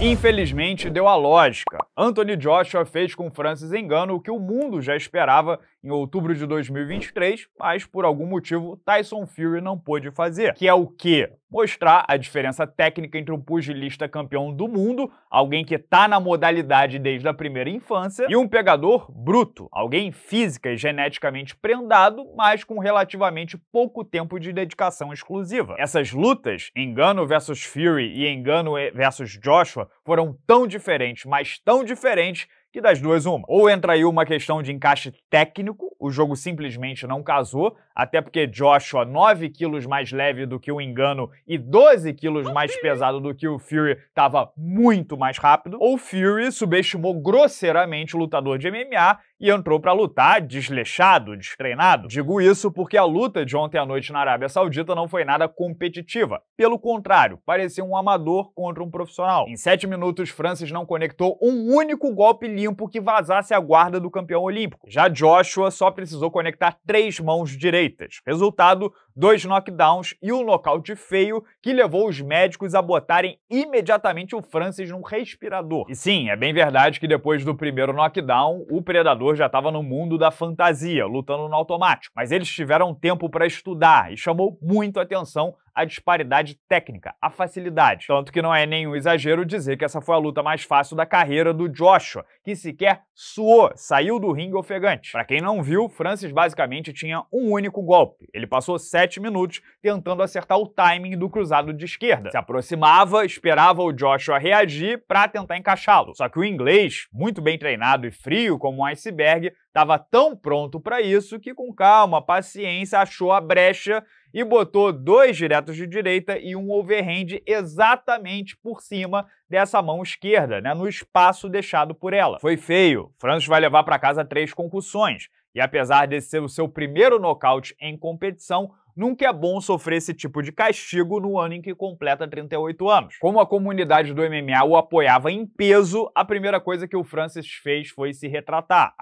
Infelizmente, deu a lógica. Anthony Joshua fez com Francis Engano o que o mundo já esperava em outubro de 2023, mas por algum motivo Tyson Fury não pôde fazer, que é o que mostrar a diferença técnica entre um pugilista campeão do mundo, alguém que está na modalidade desde a primeira infância, e um pegador bruto, alguém física e geneticamente prendado, mas com relativamente pouco tempo de dedicação exclusiva. Essas lutas, Engano versus Fury e Engano versus Joshua, foram tão diferentes, mas tão diferentes que das duas, uma. Ou entra aí uma questão de encaixe técnico, o jogo simplesmente não casou, até porque Joshua, 9 quilos mais leve do que o Engano e 12 quilos mais pesado do que o Fury, estava muito mais rápido. Ou Fury subestimou grosseiramente o lutador de MMA e entrou para lutar desleixado, destreinado. Digo isso porque a luta de ontem à noite na Arábia Saudita não foi nada competitiva. Pelo contrário, parecia um amador contra um profissional. Em sete minutos, Francis não conectou um único golpe limpo que vazasse a guarda do campeão olímpico. Já Joshua só precisou conectar três mãos direitas. Resultado, dois knockdowns e um nocaute feio que levou os médicos a botarem imediatamente o Francis num respirador. E sim, é bem verdade que depois do primeiro knockdown, o predador já estava no mundo da fantasia, lutando no automático. Mas eles tiveram tempo para estudar e chamou muito atenção a disparidade técnica, a facilidade. Tanto que não é nenhum exagero dizer que essa foi a luta mais fácil da carreira do Joshua, que sequer suou, saiu do ringue ofegante. Para quem não viu, Francis basicamente tinha um único golpe. Ele passou sete minutos tentando acertar o timing do cruzado de esquerda. Se aproximava, esperava o Joshua reagir para tentar encaixá-lo. Só que o inglês, muito bem treinado e frio como um iceberg, estava tão pronto para isso que, com calma, paciência, achou a brecha e botou dois diretos de direita e um overhand exatamente por cima dessa mão esquerda, né, no espaço deixado por ela. Foi feio. Francis vai levar para casa três concussões. E apesar desse ser o seu primeiro nocaute em competição, nunca é bom sofrer esse tipo de castigo no ano em que completa 38 anos. Como a comunidade do MMA o apoiava em peso, a primeira coisa que o Francis fez foi se retratar.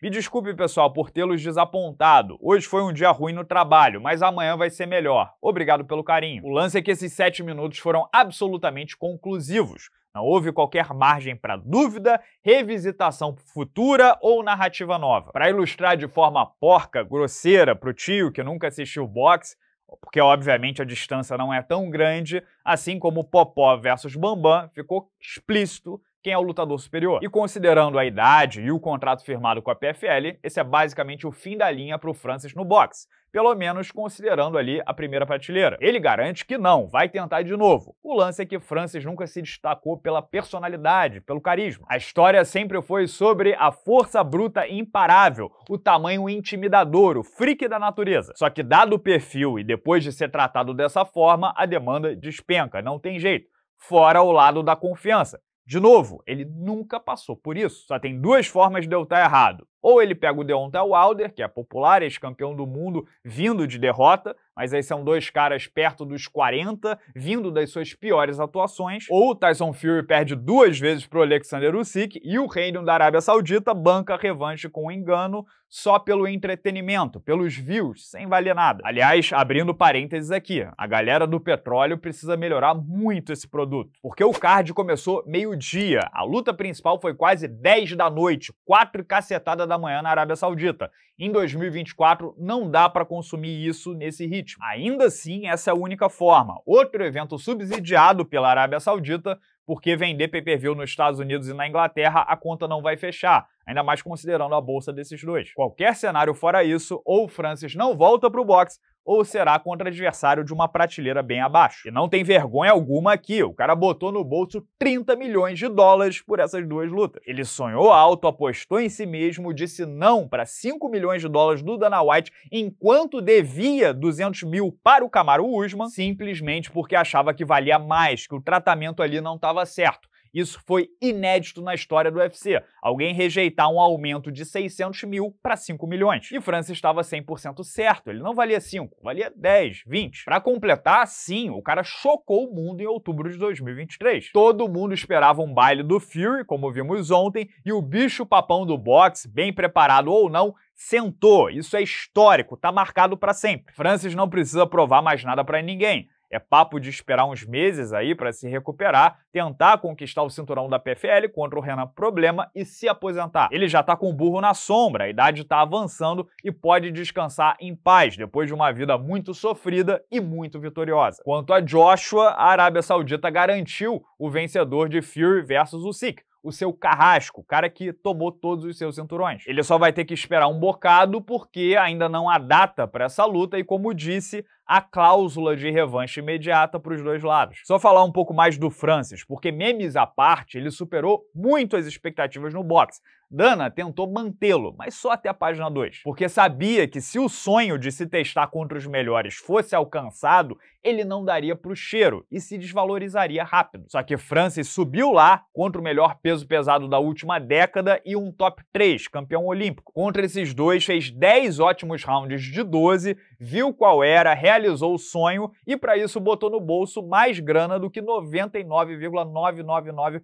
Me desculpe, pessoal, por tê-los desapontado. Hoje foi um dia ruim no trabalho, mas amanhã vai ser melhor. Obrigado pelo carinho. O lance é que esses sete minutos foram absolutamente conclusivos. Não houve qualquer margem para dúvida, revisitação futura ou narrativa nova. Para ilustrar de forma porca, grosseira, para o tio que nunca assistiu boxe, porque obviamente a distância não é tão grande, assim como Popó versus Bambam ficou explícito quem é o lutador superior. E considerando a idade e o contrato firmado com a PFL, esse é basicamente o fim da linha para o Francis no boxe pelo menos considerando ali a primeira prateleira. Ele garante que não, vai tentar de novo. O lance é que Francis nunca se destacou pela personalidade, pelo carisma. A história sempre foi sobre a força bruta imparável, o tamanho intimidador, o freak da natureza. Só que dado o perfil e depois de ser tratado dessa forma, a demanda despenca, não tem jeito. Fora o lado da confiança de novo, ele nunca passou por isso. Só tem duas formas de eu estar errado. Ou ele pega o Deontay Wilder, que é popular, ex-campeão do mundo, vindo de derrota, mas aí são dois caras perto dos 40, vindo das suas piores atuações. Ou o Tyson Fury perde duas vezes para o Alexander Usyk e o Reino da Arábia Saudita banca revanche com um engano só pelo entretenimento, pelos views, sem valer nada. Aliás, abrindo parênteses aqui, a galera do petróleo precisa melhorar muito esse produto, porque o card começou meio-dia, a luta principal foi quase 10 da noite, quatro cacetada da amanhã manhã na Arábia Saudita. Em 2024, não dá para consumir isso nesse ritmo. Ainda assim, essa é a única forma. Outro evento subsidiado pela Arábia Saudita porque vender PPV nos Estados Unidos e na Inglaterra a conta não vai fechar, ainda mais considerando a bolsa desses dois. Qualquer cenário fora isso, ou o Francis não volta para o box, ou será contra adversário de uma prateleira bem abaixo. E não tem vergonha alguma aqui, o cara botou no bolso 30 milhões de dólares por essas duas lutas. Ele sonhou alto, apostou em si mesmo, disse não para 5 milhões de dólares do Dana White enquanto devia 200 mil para o Camaro Usman, simplesmente porque achava que valia mais, que o tratamento ali não estava certo. Isso foi inédito na história do UFC. Alguém rejeitar um aumento de 600 mil para 5 milhões. E Francis estava 100% certo. Ele não valia 5, valia 10, 20. Para completar, sim, o cara chocou o mundo em outubro de 2023. Todo mundo esperava um baile do Fury, como vimos ontem, e o bicho papão do boxe, bem preparado ou não, sentou. Isso é histórico, tá marcado para sempre. Francis não precisa provar mais nada para ninguém. É papo de esperar uns meses aí para se recuperar, tentar conquistar o cinturão da PFL contra o Renan Problema e se aposentar. Ele já tá com o burro na sombra, a idade tá avançando e pode descansar em paz depois de uma vida muito sofrida e muito vitoriosa. Quanto a Joshua, a Arábia Saudita garantiu o vencedor de Fury versus o Usyk, o seu carrasco, o cara que tomou todos os seus cinturões. Ele só vai ter que esperar um bocado porque ainda não há data para essa luta e como disse, a cláusula de revanche imediata para os dois lados. Só falar um pouco mais do Francis, porque memes à parte, ele superou muito as expectativas no boxe. Dana tentou mantê-lo, mas só até a página 2, porque sabia que se o sonho de se testar contra os melhores fosse alcançado, ele não daria pro cheiro e se desvalorizaria rápido. Só que Francis subiu lá contra o melhor peso pesado da última década e um top 3 campeão olímpico. Contra esses dois, fez 10 ótimos rounds de 12, viu qual era, realizou realizou o sonho e, para isso, botou no bolso mais grana do que 99,999%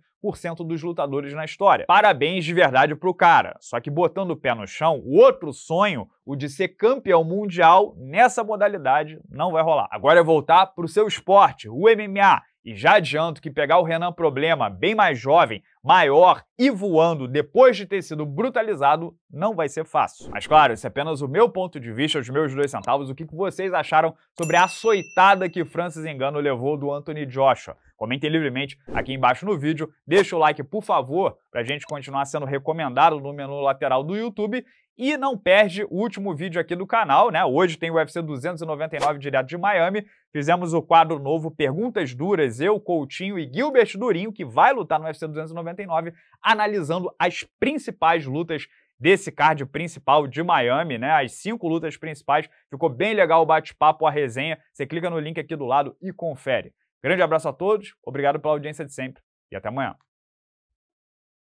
dos lutadores na história. Parabéns de verdade pro cara. Só que botando o pé no chão, o outro sonho, o de ser campeão mundial nessa modalidade, não vai rolar. Agora é voltar pro seu esporte, o MMA. E já adianto que pegar o Renan Problema, bem mais jovem, maior e voando depois de ter sido brutalizado, não vai ser fácil. Mas claro, esse é apenas o meu ponto de vista, os meus dois centavos, o que vocês acharam sobre a açoitada que Francis Engano levou do Anthony Joshua. Comentem livremente aqui embaixo no vídeo, deixa o like por favor, pra gente continuar sendo recomendado no menu lateral do YouTube e não perde o último vídeo aqui do canal, né? Hoje tem o UFC 299 direto de Miami. Fizemos o quadro novo Perguntas Duras, eu, Coutinho e Gilbert Durinho, que vai lutar no UFC 299, analisando as principais lutas desse card principal de Miami, né? As cinco lutas principais. Ficou bem legal o bate-papo, a resenha. Você clica no link aqui do lado e confere. Grande abraço a todos, obrigado pela audiência de sempre e até amanhã.